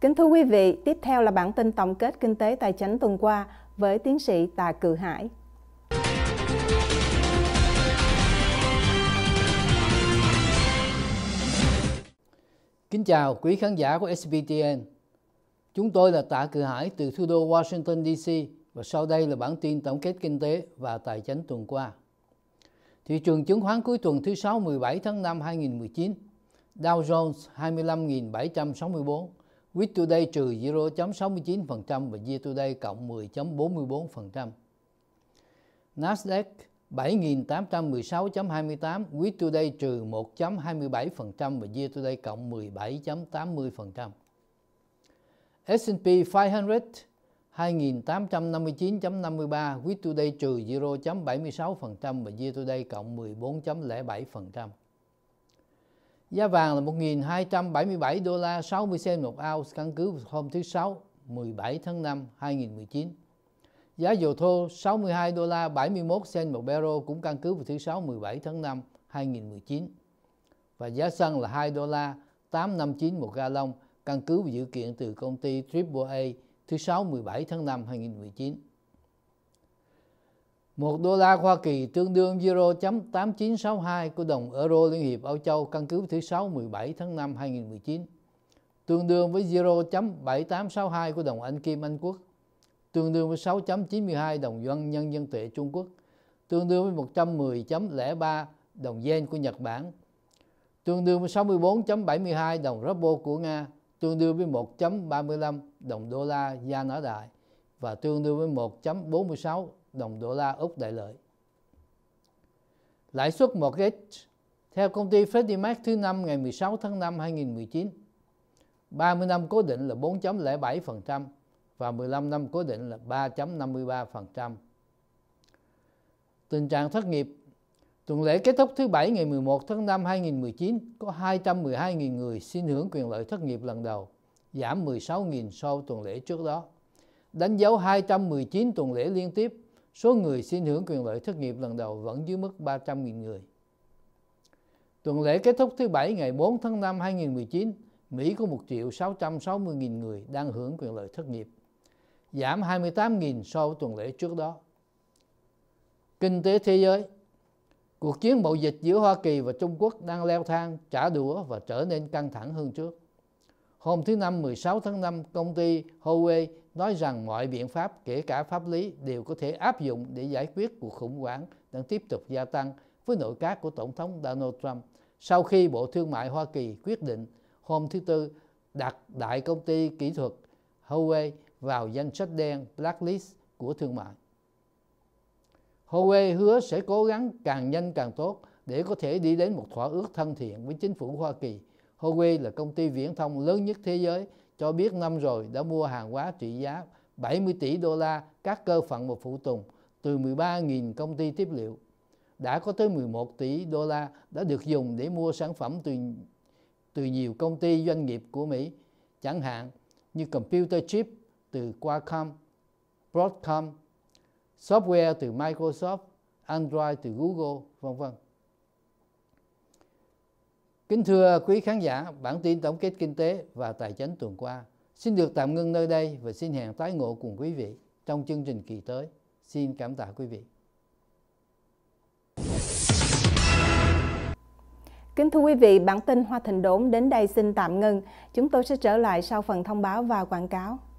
Kính thưa quý vị, tiếp theo là bản tin tổng kết kinh tế tài chính tuần qua với tiến sĩ Tạ Cự Hải. Kính chào quý khán giả của SBTN. Chúng tôi là Tạ Cự Hải từ thủ đô Washington DC và sau đây là bản tin tổng kết kinh tế và tài chính tuần qua. Thị trường chứng khoán cuối tuần thứ 6 17 tháng 5 2019, Dow Jones 25.764, Week today trừ 0.69% và year today cộng 10.44%. Nasdaq 7.816.28, week today trừ 1.27% và year today cộng 17.80%. S&P 500 2.859.53, week today trừ 0.76% và year today cộng 14.07%. Giá vàng là 1.277 đô la 60 cent một ounce căn cứ hôm thứ Sáu 17 tháng 5 2019. Giá dầu thô 62 đô la 71 cent một barrel cũng căn cứ vào thứ Sáu 17 tháng 5 2019. Và giá xăng là 2 đô la 859 một galon căn cứ vào dự kiện từ công ty AAA thứ Sáu 17 tháng 5 2019. 1 đô la Hoa Kỳ tương đương 0.8962 của đồng euro Liên hiệp Âu Châu căn cứ thứ 6 17 tháng 5 2019, tương đương với 0.7862 của đồng Anh Kim Anh Quốc, tương đương với 6.92 đồng Yuan Nhân dân tệ Trung Quốc, tương đương với 110.03 đồng Yen của Nhật Bản, tương đương với 64.72 đồng Ruble của Nga, tương đương với 1.35 đồng đô la Gia Nã Đại và tương đương với 1.46 đồng đô la Úc đại lợi. Lãi suất mortgage theo công ty Freddie Mac thứ năm ngày 16 tháng 5 2019, 30 năm cố định là 4.07% và 15 năm cố định là 3.53%. Tình trạng thất nghiệp Tuần lễ kết thúc thứ Bảy ngày 11 tháng 5 2019 có 212.000 người xin hưởng quyền lợi thất nghiệp lần đầu, giảm 16.000 so với tuần lễ trước đó, đánh dấu 219 tuần lễ liên tiếp số người xin hưởng quyền lợi thất nghiệp lần đầu vẫn dưới mức 300.000 người. Tuần lễ kết thúc thứ Bảy ngày 4 tháng 5 2019, Mỹ có 1 triệu 660.000 người đang hưởng quyền lợi thất nghiệp, giảm 28.000 so với tuần lễ trước đó. Kinh tế thế giới Cuộc chiến mậu dịch giữa Hoa Kỳ và Trung Quốc đang leo thang, trả đũa và trở nên căng thẳng hơn trước. Hôm thứ Năm 16 tháng 5, công ty Huawei nói rằng mọi biện pháp, kể cả pháp lý, đều có thể áp dụng để giải quyết cuộc khủng hoảng đang tiếp tục gia tăng với nội các của Tổng thống Donald Trump. Sau khi Bộ Thương mại Hoa Kỳ quyết định hôm thứ Tư đặt đại công ty kỹ thuật Huawei vào danh sách đen blacklist của thương mại. Huawei hứa sẽ cố gắng càng nhanh càng tốt để có thể đi đến một thỏa ước thân thiện với chính phủ Hoa Kỳ Huawei là công ty viễn thông lớn nhất thế giới, cho biết năm rồi đã mua hàng hóa trị giá 70 tỷ đô la các cơ phận và phụ tùng từ 13.000 công ty tiếp liệu. Đã có tới 11 tỷ đô la đã được dùng để mua sản phẩm từ từ nhiều công ty doanh nghiệp của Mỹ, chẳng hạn như computer chip từ Qualcomm, Broadcom, software từ Microsoft, Android từ Google, vân vân. Kính thưa quý khán giả, bản tin tổng kết kinh tế và tài chính tuần qua xin được tạm ngưng nơi đây và xin hẹn tái ngộ cùng quý vị trong chương trình kỳ tới. Xin cảm tạ quý vị. Kính thưa quý vị, bản tin Hoa Thịnh Đốn đến đây xin tạm ngưng. Chúng tôi sẽ trở lại sau phần thông báo và quảng cáo.